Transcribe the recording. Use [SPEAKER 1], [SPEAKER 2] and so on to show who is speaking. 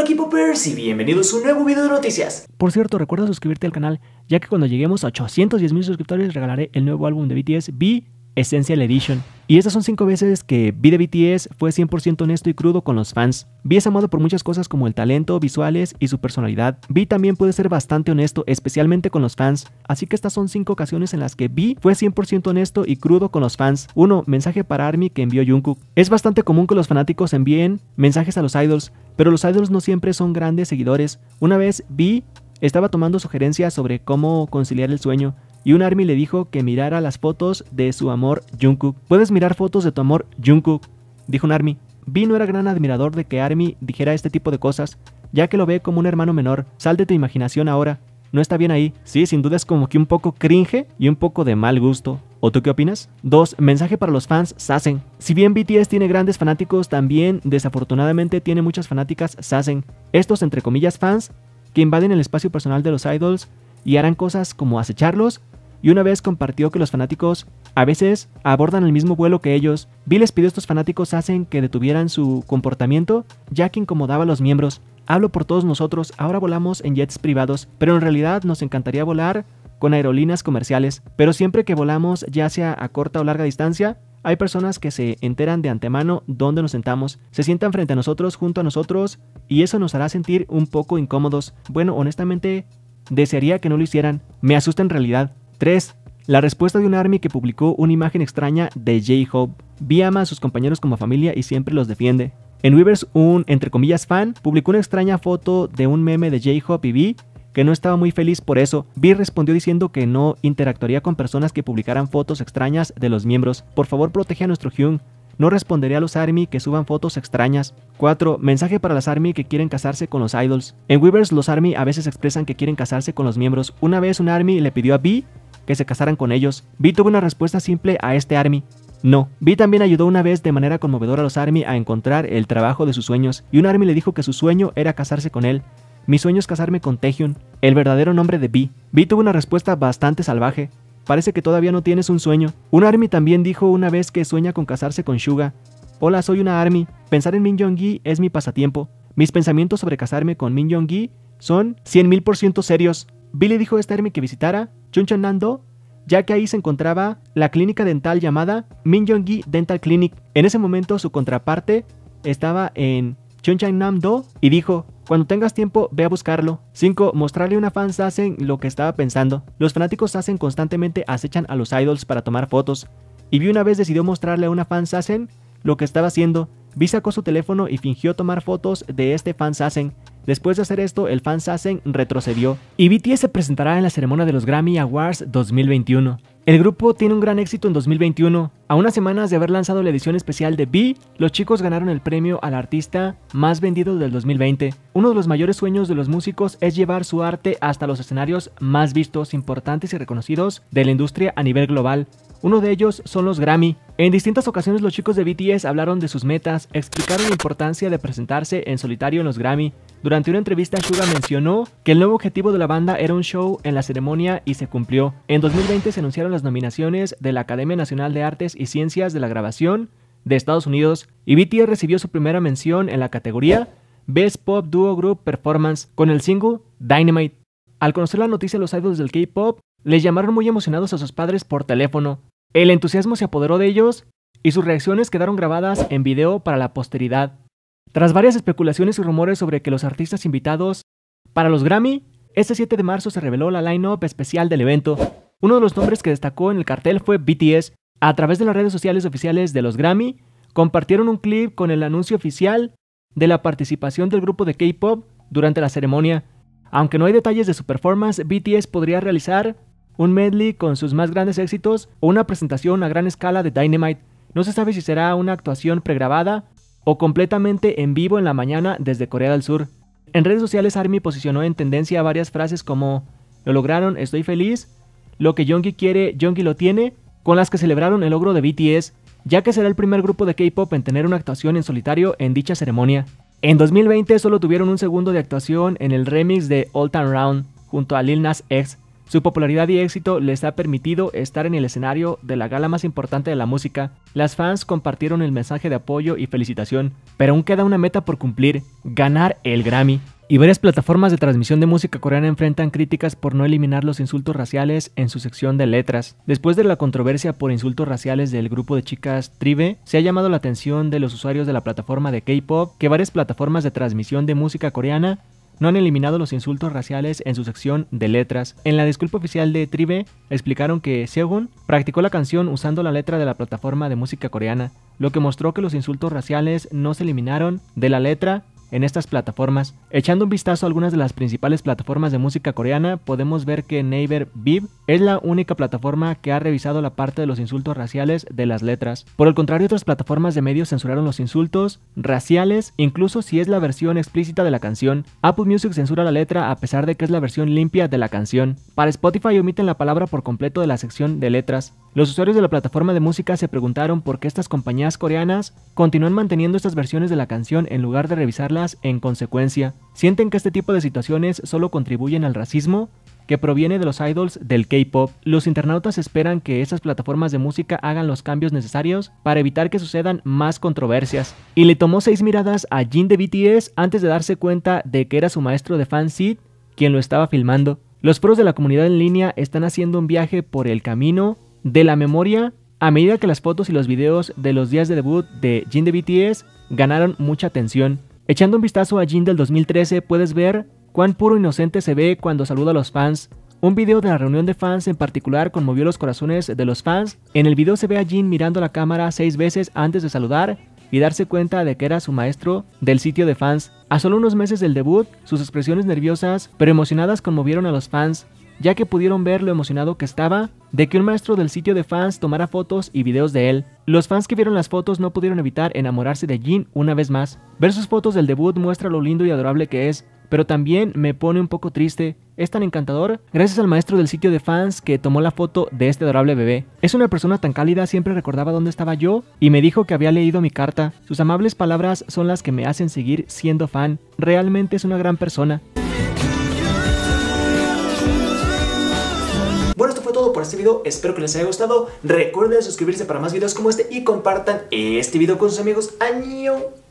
[SPEAKER 1] Hola equipo Poppers y bienvenidos a un nuevo video de noticias. Por cierto, recuerda suscribirte al canal, ya que cuando lleguemos a 810 mil suscriptores regalaré el nuevo álbum de BTS, B Essential Edition. Y estas son 5 veces que vi de BTS fue 100% honesto y crudo con los fans. V es amado por muchas cosas como el talento, visuales y su personalidad. Vi también puede ser bastante honesto, especialmente con los fans. Así que estas son 5 ocasiones en las que Vi fue 100% honesto y crudo con los fans. 1. Mensaje para Army que envió Jungkook. Es bastante común que los fanáticos envíen mensajes a los idols. Pero los idols no siempre son grandes seguidores. Una vez vi estaba tomando sugerencias sobre cómo conciliar el sueño y un army le dijo que mirara las fotos de su amor Jungkook. Puedes mirar fotos de tu amor Jungkook, dijo un army. Vi no era gran admirador de que Army dijera este tipo de cosas, ya que lo ve como un hermano menor. Sal de tu imaginación ahora no está bien ahí. Sí, sin duda es como que un poco cringe y un poco de mal gusto. ¿O tú qué opinas? 2. Mensaje para los fans Sassen. Si bien BTS tiene grandes fanáticos, también desafortunadamente tiene muchas fanáticas Sassen. Estos entre comillas fans que invaden el espacio personal de los idols y harán cosas como acecharlos. Y una vez compartió que los fanáticos a veces abordan el mismo vuelo que ellos. Bill les pidió a estos fanáticos hacen que detuvieran su comportamiento ya que incomodaba a los miembros. Hablo por todos nosotros, ahora volamos en jets privados, pero en realidad nos encantaría volar con aerolíneas comerciales, pero siempre que volamos, ya sea a corta o larga distancia, hay personas que se enteran de antemano dónde nos sentamos, se sientan frente a nosotros, junto a nosotros, y eso nos hará sentir un poco incómodos. Bueno, honestamente, desearía que no lo hicieran. Me asusta en realidad. 3. La respuesta de un ARMY que publicó una imagen extraña de J-Hope. Vi ama a sus compañeros como familia y siempre los defiende. En Weavers, un, entre comillas, fan, publicó una extraña foto de un meme de J-Hop y B que no estaba muy feliz por eso. Bee respondió diciendo que no interactuaría con personas que publicaran fotos extrañas de los miembros. Por favor, protege a nuestro Hyun. No responderé a los ARMY que suban fotos extrañas. 4. Mensaje para las ARMY que quieren casarse con los idols. En Weavers, los ARMY a veces expresan que quieren casarse con los miembros. Una vez un ARMY le pidió a Bee que se casaran con ellos. Bee tuvo una respuesta simple a este ARMY. No, Vi también ayudó una vez de manera conmovedora a los Army a encontrar el trabajo de sus sueños, y un Army le dijo que su sueño era casarse con él. Mi sueño es casarme con Tejun, el verdadero nombre de Vi. Vi tuvo una respuesta bastante salvaje. Parece que todavía no tienes un sueño. Un Army también dijo una vez que sueña con casarse con Suga. Hola, soy una Army. Pensar en Min Jong-gi es mi pasatiempo. Mis pensamientos sobre casarme con Min Jong-gi son 100.000% serios. Billy le dijo a este Army que visitara Chuncheon-nando ya que ahí se encontraba la clínica dental llamada Minjongi Dental Clinic. En ese momento su contraparte estaba en Nam do y dijo, cuando tengas tiempo, ve a buscarlo. 5. Mostrarle a una fan hacen lo que estaba pensando. Los fanáticos hacen constantemente acechan a los idols para tomar fotos. Y Vi una vez decidió mostrarle a una fan hacen lo que estaba haciendo. Vi sacó su teléfono y fingió tomar fotos de este fan Sassen. Después de hacer esto, el fan hacen retrocedió y BTS se presentará en la ceremonia de los Grammy Awards 2021. El grupo tiene un gran éxito en 2021. A unas semanas de haber lanzado la edición especial de B, los chicos ganaron el premio al artista más vendido del 2020. Uno de los mayores sueños de los músicos es llevar su arte hasta los escenarios más vistos, importantes y reconocidos de la industria a nivel global. Uno de ellos son los Grammy. En distintas ocasiones los chicos de BTS hablaron de sus metas, explicaron la importancia de presentarse en solitario en los Grammy, durante una entrevista, Suga mencionó que el nuevo objetivo de la banda era un show en la ceremonia y se cumplió. En 2020 se anunciaron las nominaciones de la Academia Nacional de Artes y Ciencias de la Grabación de Estados Unidos y BTS recibió su primera mención en la categoría Best Pop Duo Group Performance con el single Dynamite. Al conocer la noticia, los idols del K-pop les llamaron muy emocionados a sus padres por teléfono. El entusiasmo se apoderó de ellos y sus reacciones quedaron grabadas en video para la posteridad. Tras varias especulaciones y rumores sobre que los artistas invitados para los Grammy, este 7 de marzo se reveló la line-up especial del evento. Uno de los nombres que destacó en el cartel fue BTS. A través de las redes sociales oficiales de los Grammy, compartieron un clip con el anuncio oficial de la participación del grupo de K-Pop durante la ceremonia. Aunque no hay detalles de su performance, BTS podría realizar un medley con sus más grandes éxitos o una presentación a gran escala de Dynamite. No se sabe si será una actuación pregrabada o completamente en vivo en la mañana desde Corea del Sur. En redes sociales Army posicionó en tendencia varias frases como lo lograron, estoy feliz, lo que Jungkook quiere, Jungkook lo tiene, con las que celebraron el logro de BTS, ya que será el primer grupo de K-pop en tener una actuación en solitario en dicha ceremonia. En 2020 solo tuvieron un segundo de actuación en el remix de All Time Round junto a Lil Nas X, su popularidad y éxito les ha permitido estar en el escenario de la gala más importante de la música. Las fans compartieron el mensaje de apoyo y felicitación, pero aún queda una meta por cumplir, ganar el Grammy. Y varias plataformas de transmisión de música coreana enfrentan críticas por no eliminar los insultos raciales en su sección de letras. Después de la controversia por insultos raciales del grupo de chicas Tribe, se ha llamado la atención de los usuarios de la plataforma de K-Pop que varias plataformas de transmisión de música coreana no han eliminado los insultos raciales en su sección de letras. En la disculpa oficial de Tribe explicaron que Sehun practicó la canción usando la letra de la plataforma de música coreana, lo que mostró que los insultos raciales no se eliminaron de la letra en estas plataformas. Echando un vistazo a algunas de las principales plataformas de música coreana, podemos ver que Naver Vib es la única plataforma que ha revisado la parte de los insultos raciales de las letras. Por el contrario, otras plataformas de medios censuraron los insultos raciales, incluso si es la versión explícita de la canción. Apple Music censura la letra a pesar de que es la versión limpia de la canción. Para Spotify omiten la palabra por completo de la sección de letras. Los usuarios de la plataforma de música se preguntaron por qué estas compañías coreanas continúan manteniendo estas versiones de la canción en lugar de revisarla en consecuencia, sienten que este tipo de situaciones solo contribuyen al racismo que proviene de los idols del K-pop, los internautas esperan que esas plataformas de música hagan los cambios necesarios para evitar que sucedan más controversias. Y le tomó seis miradas a Jin de BTS antes de darse cuenta de que era su maestro de seat quien lo estaba filmando. Los pros de la comunidad en línea están haciendo un viaje por el camino de la memoria a medida que las fotos y los videos de los días de debut de Jin de BTS ganaron mucha atención. Echando un vistazo a Jin del 2013 puedes ver cuán puro inocente se ve cuando saluda a los fans. Un video de la reunión de fans en particular conmovió los corazones de los fans. En el video se ve a Jin mirando la cámara seis veces antes de saludar y darse cuenta de que era su maestro del sitio de fans. A solo unos meses del debut, sus expresiones nerviosas pero emocionadas conmovieron a los fans ya que pudieron ver lo emocionado que estaba de que un maestro del sitio de fans tomara fotos y videos de él. Los fans que vieron las fotos no pudieron evitar enamorarse de Jin una vez más. Ver sus fotos del debut muestra lo lindo y adorable que es, pero también me pone un poco triste. Es tan encantador gracias al maestro del sitio de fans que tomó la foto de este adorable bebé. Es una persona tan cálida, siempre recordaba dónde estaba yo y me dijo que había leído mi carta. Sus amables palabras son las que me hacen seguir siendo fan. Realmente es una gran persona. este video, espero que les haya gustado. Recuerden suscribirse para más videos como este y compartan este video con sus amigos. ¡Año!